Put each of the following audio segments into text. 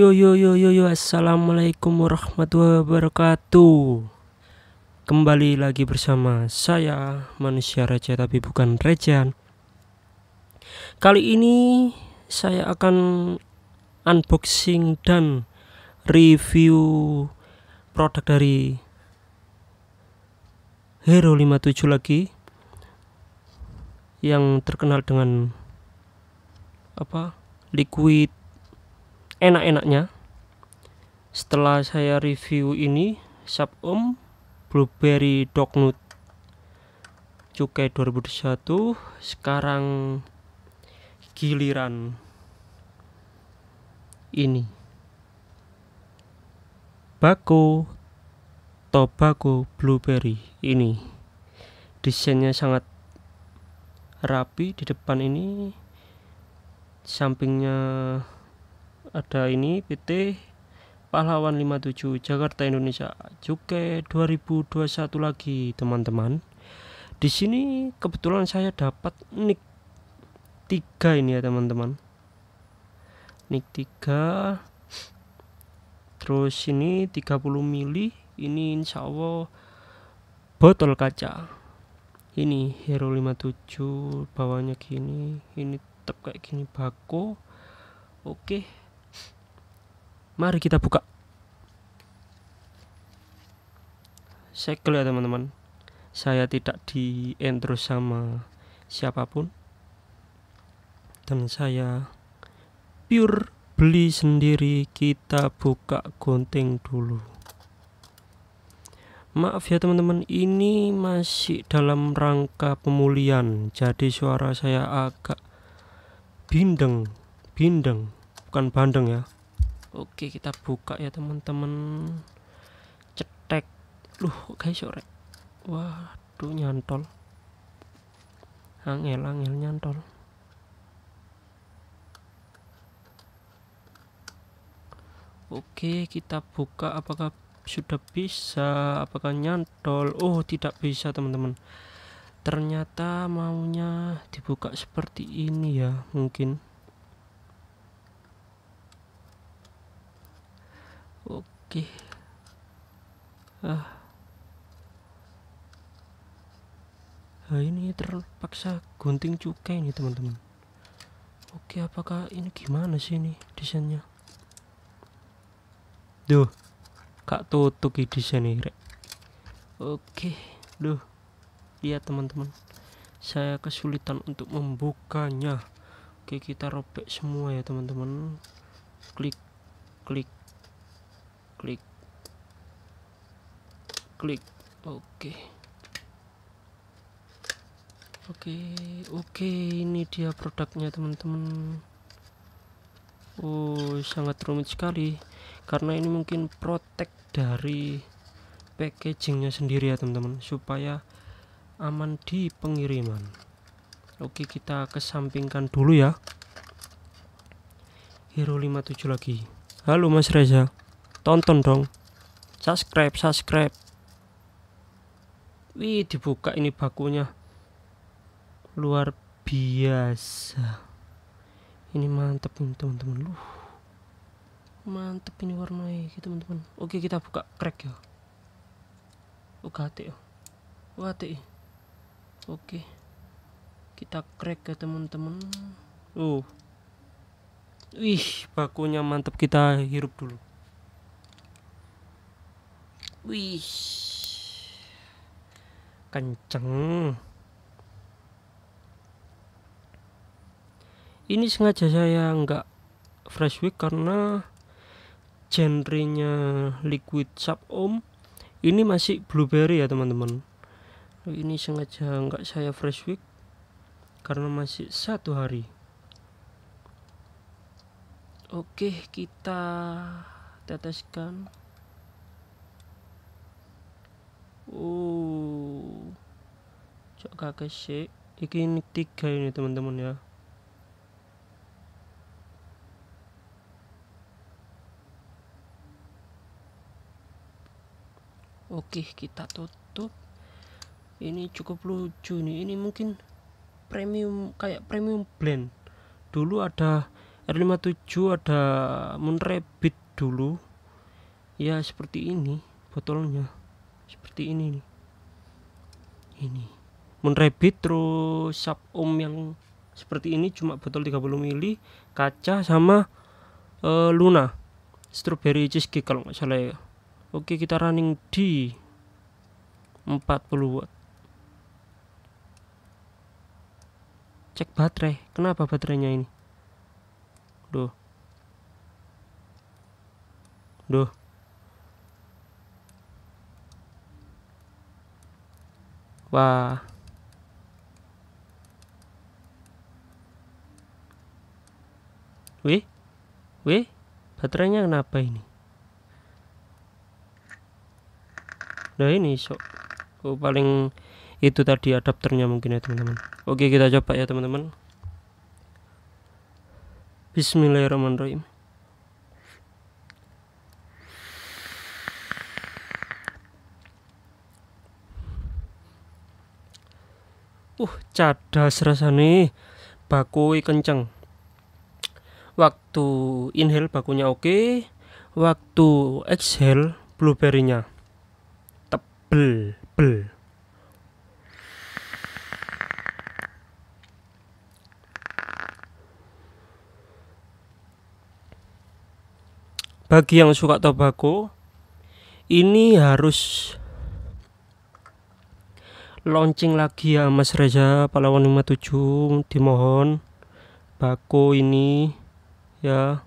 Yo yo yo yo yo Assalamualaikum warahmatullahi wabarakatuh Kembali lagi bersama saya Manusia Receh tapi bukan recehan Kali ini saya akan unboxing dan review produk dari Hero 57 lagi Yang terkenal dengan apa liquid enak-enaknya setelah saya review ini sub -um blueberry dog nut cukai 2021 sekarang giliran ini bako tobacco blueberry ini desainnya sangat rapi di depan ini sampingnya ada ini PT Pahlawan 57 Jakarta Indonesia juga 2021 lagi teman-teman di sini kebetulan saya dapat nick 3 ini ya teman-teman nick 3 terus ini 30 mili ini insya Allah botol kaca ini Hero 57 bawahnya gini ini tetap kayak gini bako oke Mari kita buka. Sekel ya teman-teman. Saya tidak di intro sama siapapun. Dan saya pure beli sendiri kita buka gunting dulu maaf ya teman-teman ini masih dalam rangka pemulihan jadi suara saya agak bindeng bindeng bukan bandeng ya Oke, kita buka ya teman-teman. Cetek. Loh, guys, sore. Waduh, nyantol. Angel, angel nyantol. Oke, kita buka apakah sudah bisa? Apakah nyantol? Oh, tidak bisa, teman-teman. Ternyata maunya dibuka seperti ini ya, mungkin. Oke, ah nah ini terpaksa gunting cukai ini teman-teman oke apakah ini gimana sih ini desainnya duh kak tutup desain ini rek oke duh lihat teman-teman saya kesulitan untuk membukanya oke kita robek semua ya teman-teman klik klik klik klik oke oke oke ini dia produknya teman-teman Oh sangat rumit sekali karena ini mungkin protek dari packagingnya sendiri ya teman-teman supaya aman di pengiriman Oke kita kesampingkan dulu ya Hero 57 lagi Halo Mas Reza tonton dong subscribe subscribe wih dibuka ini bakunya luar biasa ini mantep nih teman-teman lu mantep ini warnanya gitu teman-teman oke kita buka crack ya UKT ya UKT oke kita crack ya teman-teman uh wih bakunya mantep kita hirup dulu Wih. Kenceng. Ini sengaja saya nggak fresh week karena genrenya liquid sub om ini masih blueberry ya teman-teman ini sengaja nggak saya fresh week karena masih satu hari oke kita teteskan Oh, Cok kakek sih. Iki ini tiga ini teman-teman ya. Oke, kita tutup. Ini cukup lucu nih. Ini mungkin premium kayak premium blend. Dulu ada R57 ada moon rabbit dulu. Ya seperti ini botolnya seperti ini nih ini Moonrabbit terus sub ohm yang seperti ini cuma botol 30 ml kaca sama uh, Luna strawberry cheesecake kalau nggak salah ya oke kita running di 40 watt cek baterai kenapa baterainya ini duh duh Wah. Wih. Wih, baterainya kenapa ini? Nah, ini sok. Oh, paling itu tadi adapternya mungkin ya, teman-teman. Oke, kita coba ya, teman-teman. Bismillahirrahmanirrahim. Uh, cadas rasane. Bakui kenceng. Waktu inhale bakunya oke, waktu exhale blueberry-nya tebel, bel. Bagi yang suka tobacco, ini harus launching lagi ya Mas Reza Palawan 57 dimohon bako ini ya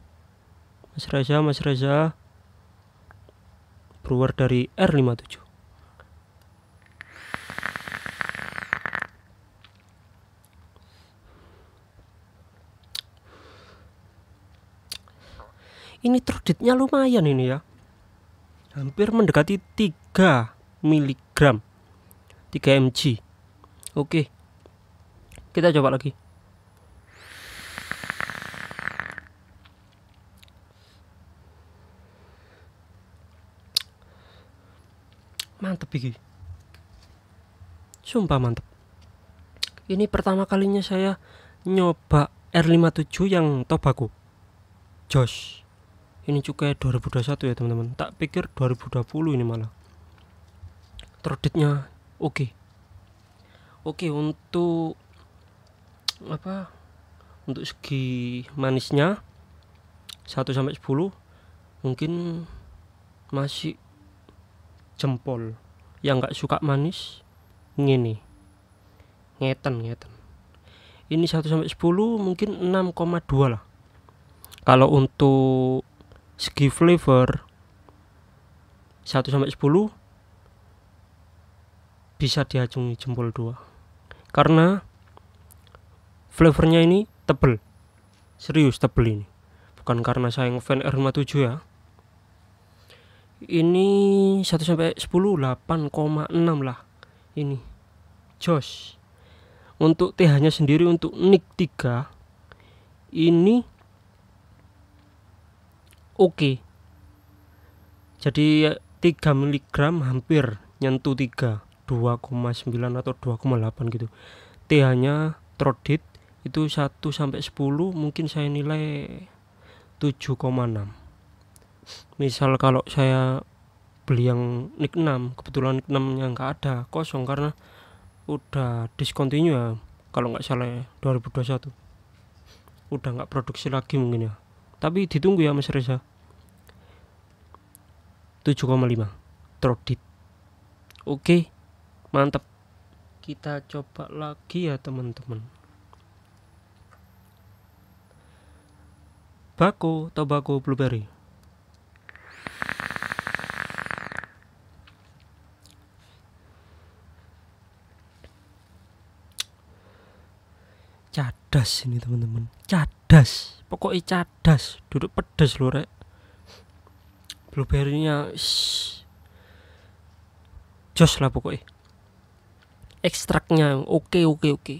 Mas Reza Mas Reza keluar dari R57 ini truditnya lumayan ini ya hampir mendekati 3 miligram 3 mg oke kita coba lagi mantep iki sumpah mantep ini pertama kalinya saya nyoba R57 yang aku Josh ini cukai 2021 ya teman-teman tak pikir 2020 ini malah Terditnya Oke. Oke, untuk apa? Untuk segi manisnya 1 sampai 10 mungkin masih jempol. Yang nggak suka manis ngene. Ngeten, ngeten. Ini 1 sampai 10 mungkin 6,2 lah. Kalau untuk segi flavor 1 sampai 10 bisa diacungi jempol dua karena flavornya ini tebel serius tebel ini bukan karena saya ngefan R57 ya ini 1 sampai 10 8,6 lah ini jos untuk TH nya sendiri untuk nick 3 ini oke okay. jadi 3 mg hampir nyentuh 3 2,9 atau 2,8 gitu TH nya trodit itu 1 sampai 10 mungkin saya nilai 7,6 misal kalau saya beli yang nik 6 kebetulan nik 6 nya nggak ada kosong karena udah discontinue ya kalau nggak salah ya 2021 udah nggak produksi lagi mungkin ya tapi ditunggu ya Mas Reza 7,5 trodit oke okay mantap kita coba lagi ya teman-teman Bako Tobacco Blueberry cadas ini teman-teman cadas pokoknya cadas duduk pedas loh rek blueberry-nya jos lah pokoknya ekstraknya oke oke oke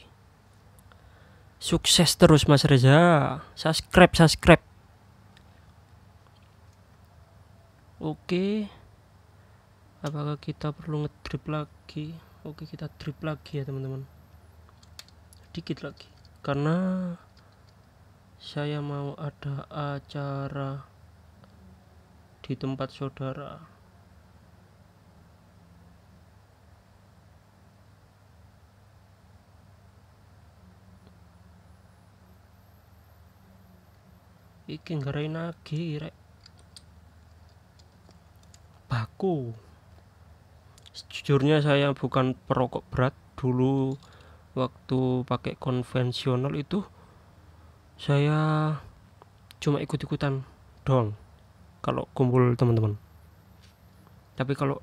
sukses terus Mas Reza subscribe subscribe oke apakah kita perlu ngedrip lagi oke kita drip lagi ya teman-teman dikit lagi karena saya mau ada acara di tempat saudara iki ngerai nagi rek baku sejujurnya saya bukan perokok berat dulu waktu pakai konvensional itu saya cuma ikut-ikutan dong. kalau kumpul teman-teman tapi kalau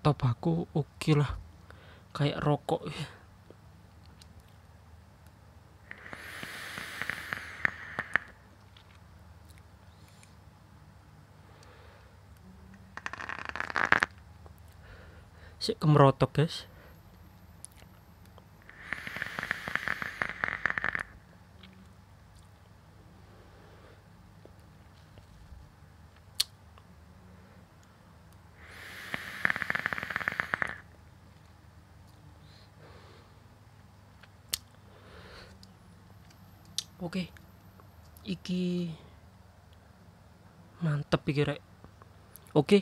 tobaku oke okay lah kayak rokok ya sik kemerotok guys Oke. Okay. Iki mantep iki rek. Oke. Okay.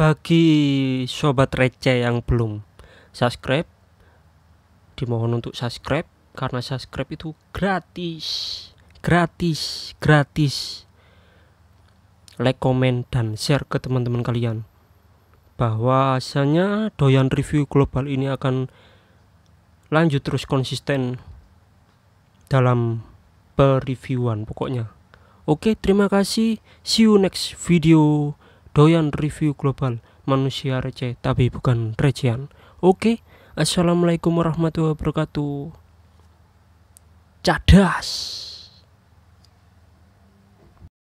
Bagi sobat receh yang belum subscribe, dimohon untuk subscribe karena subscribe itu gratis, gratis, gratis. Like, comment, dan share ke teman-teman kalian. bahwa Bahwasanya doyan review global ini akan lanjut terus konsisten dalam per-reviewan pokoknya. Oke, terima kasih. See you next video doyan review global manusia receh tapi bukan recehan oke assalamualaikum warahmatullahi wabarakatuh cadas